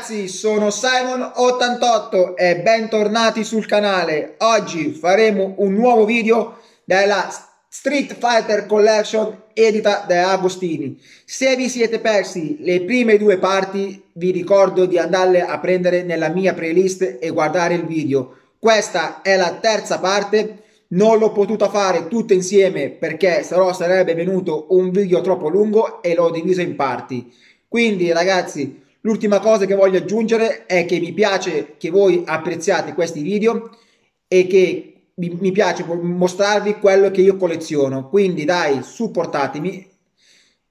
ragazzi, sono Simon88 e bentornati sul canale. Oggi faremo un nuovo video della Street Fighter Collection edita da Agostini. Se vi siete persi le prime due parti, vi ricordo di andarle a prendere nella mia playlist e guardare il video. Questa è la terza parte. Non l'ho potuta fare tutte insieme perché sennò sarebbe venuto un video troppo lungo e l'ho diviso in parti. Quindi ragazzi, L'ultima cosa che voglio aggiungere è che mi piace che voi apprezziate questi video e che mi piace mostrarvi quello che io colleziono. Quindi dai, supportatemi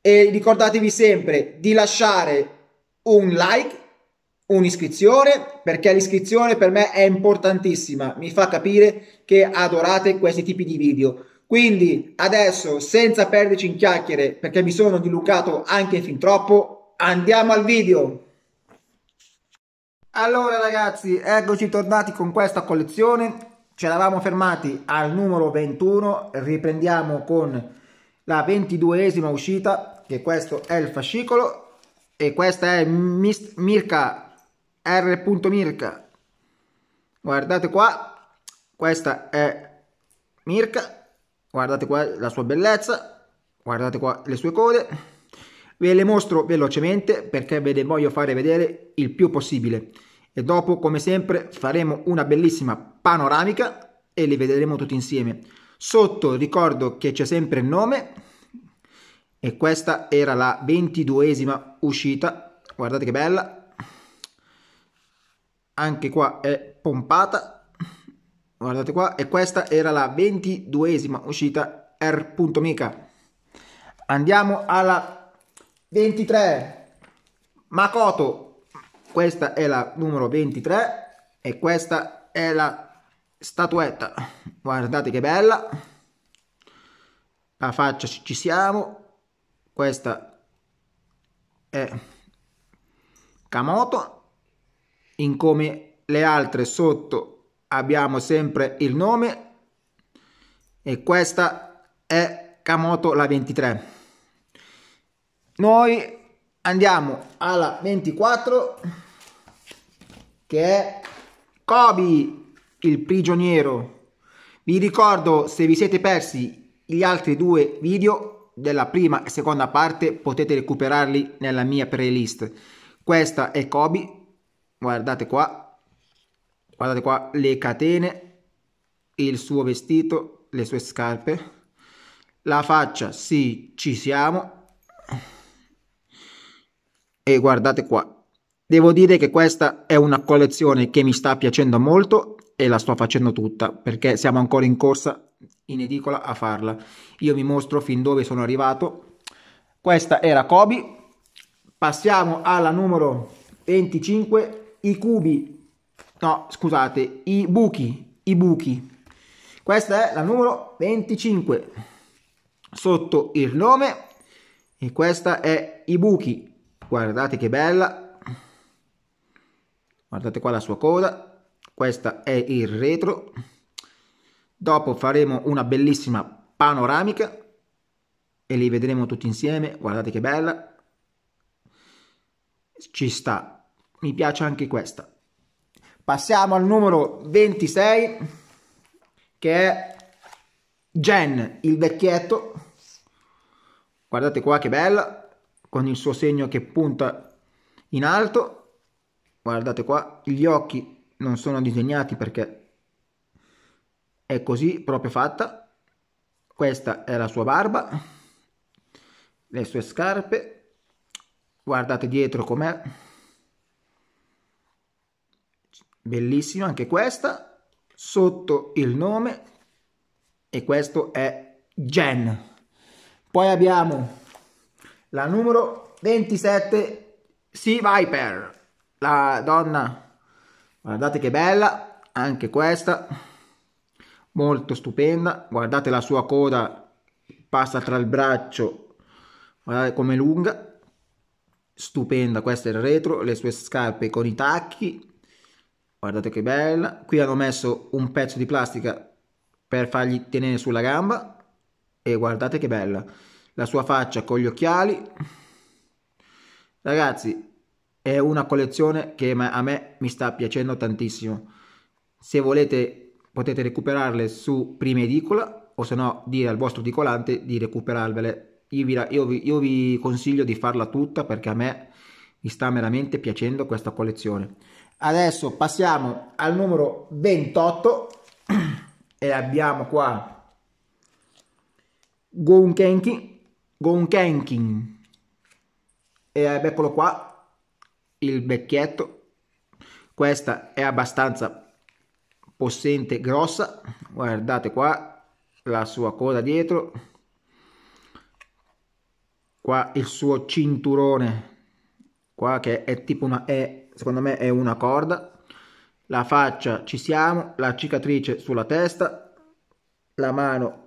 e ricordatevi sempre di lasciare un like, un'iscrizione, perché l'iscrizione per me è importantissima, mi fa capire che adorate questi tipi di video. Quindi adesso, senza perderci in chiacchiere, perché mi sono dilucato anche fin troppo, andiamo al video allora ragazzi eccoci tornati con questa collezione ci eravamo fermati al numero 21 riprendiamo con la 22esima uscita che questo è il fascicolo e questa è Mist Mirka R. Mirka guardate qua questa è Mirka guardate qua la sua bellezza guardate qua le sue code Ve le mostro velocemente perché ve le voglio fare vedere il più possibile e dopo come sempre faremo una bellissima panoramica e li vedremo tutti insieme. Sotto ricordo che c'è sempre il nome e questa era la ventiduesima uscita, guardate che bella, anche qua è pompata, guardate qua, e questa era la ventiduesima uscita R.Mica. Andiamo alla 23. Makoto. Questa è la numero 23 e questa è la statuetta. Guardate che bella. La faccia ci siamo. Questa è Kamoto. In come le altre sotto abbiamo sempre il nome e questa è Kamoto la 23. Noi andiamo alla 24 che è Kobe il prigioniero. Vi ricordo se vi siete persi gli altri due video della prima e seconda parte potete recuperarli nella mia playlist. Questa è Kobe, guardate qua, guardate qua le catene, il suo vestito, le sue scarpe, la faccia, sì ci siamo e guardate qua. Devo dire che questa è una collezione che mi sta piacendo molto e la sto facendo tutta perché siamo ancora in corsa in edicola a farla. Io vi mostro fin dove sono arrivato. Questa era Kobe. Passiamo alla numero 25, i cubi. No, scusate, i buchi, i buchi. Questa è la numero 25. Sotto il nome e questa è i buchi guardate che bella guardate qua la sua coda questa è il retro dopo faremo una bellissima panoramica e li vedremo tutti insieme guardate che bella ci sta mi piace anche questa passiamo al numero 26 che è Jen il vecchietto guardate qua che bella con il suo segno che punta in alto. Guardate qua, gli occhi non sono disegnati perché è così proprio fatta. Questa è la sua barba, le sue scarpe. Guardate dietro com'è. Bellissima anche questa. Sotto il nome e questo è Jen. Poi abbiamo la numero 27, Sea Viper, la donna, guardate che bella, anche questa, molto stupenda, guardate la sua coda, passa tra il braccio, guardate com'è lunga, stupenda, questo è il retro, le sue scarpe con i tacchi, guardate che bella, qui hanno messo un pezzo di plastica per fargli tenere sulla gamba e guardate che bella la sua faccia con gli occhiali. Ragazzi, è una collezione che a me mi sta piacendo tantissimo. Se volete potete recuperarle su prima edicola o se no dire al vostro edicolante di recuperarvele. Io vi, io, vi, io vi consiglio di farla tutta perché a me mi sta veramente piacendo questa collezione. Adesso passiamo al numero 28 e abbiamo qua Gunkenki. Gonkenkin. E eccolo qua, il vecchietto. Questa è abbastanza possente, grossa. Guardate qua la sua coda dietro. Qua il suo cinturone, qua che è tipo una... È, secondo me è una corda. La faccia ci siamo, la cicatrice sulla testa, la mano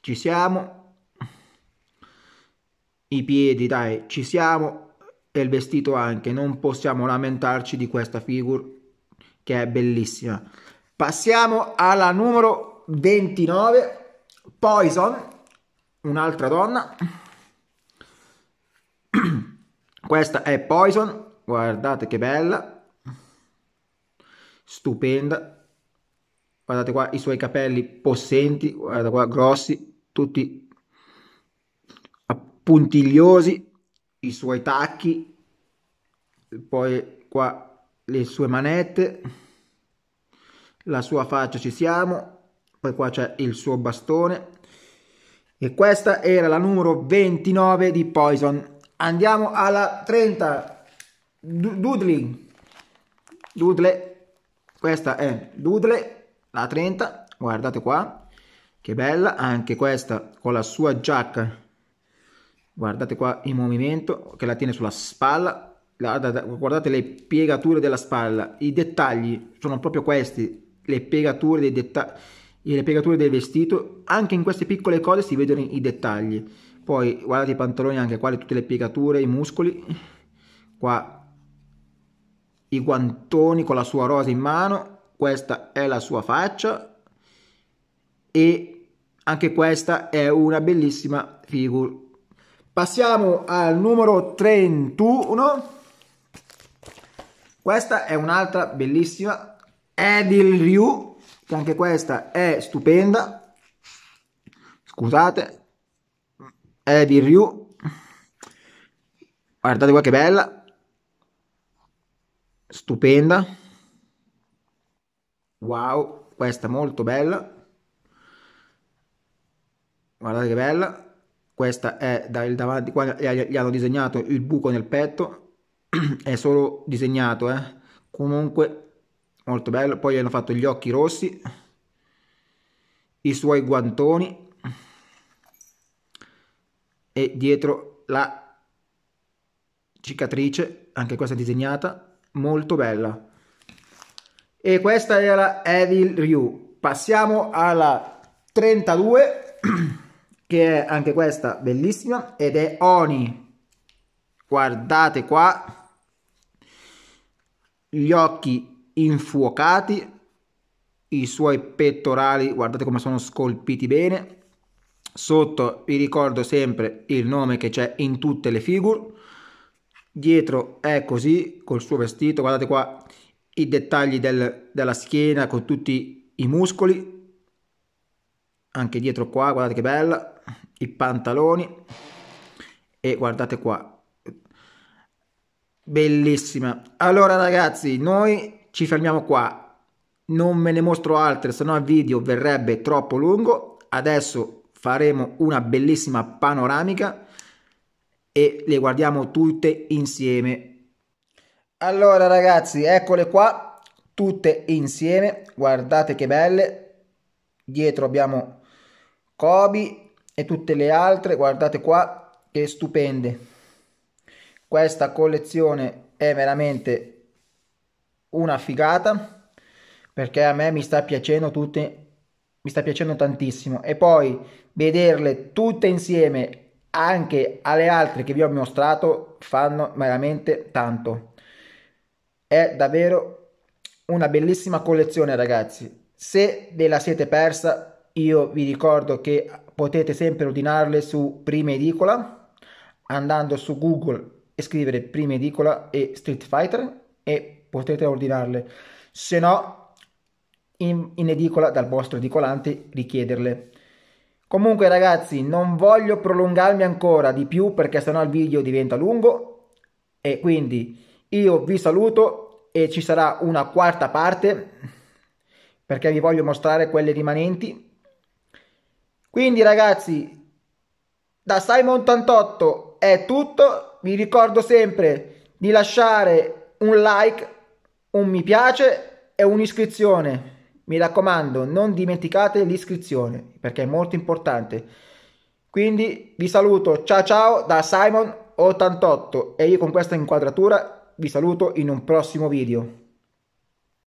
ci siamo, i piedi, dai, ci siamo e il vestito anche, non possiamo lamentarci di questa figure che è bellissima. Passiamo alla numero 29, Poison, un'altra donna. Questa è Poison, guardate che bella, stupenda. Guardate qua i suoi capelli possenti, guarda qua grossi, tutti puntigliosi, i suoi tacchi, poi qua le sue manette, la sua faccia ci siamo, poi qua c'è il suo bastone e questa era la numero 29 di Poison. Andiamo alla 30, Dudley, Dudley, questa è Dudley, la 30, guardate qua, che bella, anche questa con la sua giacca guardate qua il movimento che la tiene sulla spalla guardate le piegature della spalla i dettagli sono proprio questi le piegature dei dettagli eh, le piegature del vestito anche in queste piccole cose si vedono i dettagli poi guardate i pantaloni anche qua tutte le piegature i muscoli qua i guantoni con la sua rosa in mano questa è la sua faccia e anche questa è una bellissima figura Passiamo al numero 31. Questa è un'altra bellissima, Edil Ryu, che anche questa è stupenda. Scusate, Edil Ryu. Guardate qua che bella. Stupenda. Wow, questa è molto bella. Guardate che bella questa è dal davanti, qua gli hanno disegnato il buco nel petto, è solo disegnato, eh. comunque molto bello, poi gli hanno fatto gli occhi rossi, i suoi guantoni e dietro la cicatrice, anche questa disegnata, molto bella. E questa era Evil Ryu. Passiamo alla 32. che è anche questa bellissima ed è Oni. Guardate qua, gli occhi infuocati, i suoi pettorali, guardate come sono scolpiti bene. Sotto vi ricordo sempre il nome che c'è in tutte le figure. Dietro è così, col suo vestito, guardate qua i dettagli del, della schiena con tutti i muscoli. Anche dietro qua, guardate che bella i pantaloni e guardate qua bellissima allora ragazzi noi ci fermiamo qua non me ne mostro altre sennò il video verrebbe troppo lungo adesso faremo una bellissima panoramica e le guardiamo tutte insieme allora ragazzi eccole qua tutte insieme guardate che belle dietro abbiamo Kobe e tutte le altre guardate qua che stupende questa collezione è veramente una figata perché a me mi sta piacendo tutte mi sta piacendo tantissimo e poi vederle tutte insieme anche alle altre che vi ho mostrato fanno veramente tanto è davvero una bellissima collezione ragazzi se ve la siete persa io vi ricordo che potete sempre ordinarle su prima edicola andando su Google e scrivere prima edicola e Street Fighter e potete ordinarle. Se no, in, in edicola dal vostro edicolante richiederle. Comunque ragazzi, non voglio prolungarmi ancora di più perché sennò il video diventa lungo e quindi io vi saluto e ci sarà una quarta parte perché vi voglio mostrare quelle rimanenti quindi ragazzi, da Simon88 è tutto. Vi ricordo sempre di lasciare un like, un mi piace e un'iscrizione. Mi raccomando, non dimenticate l'iscrizione perché è molto importante. Quindi vi saluto, ciao ciao da Simon88 e io con questa inquadratura vi saluto in un prossimo video.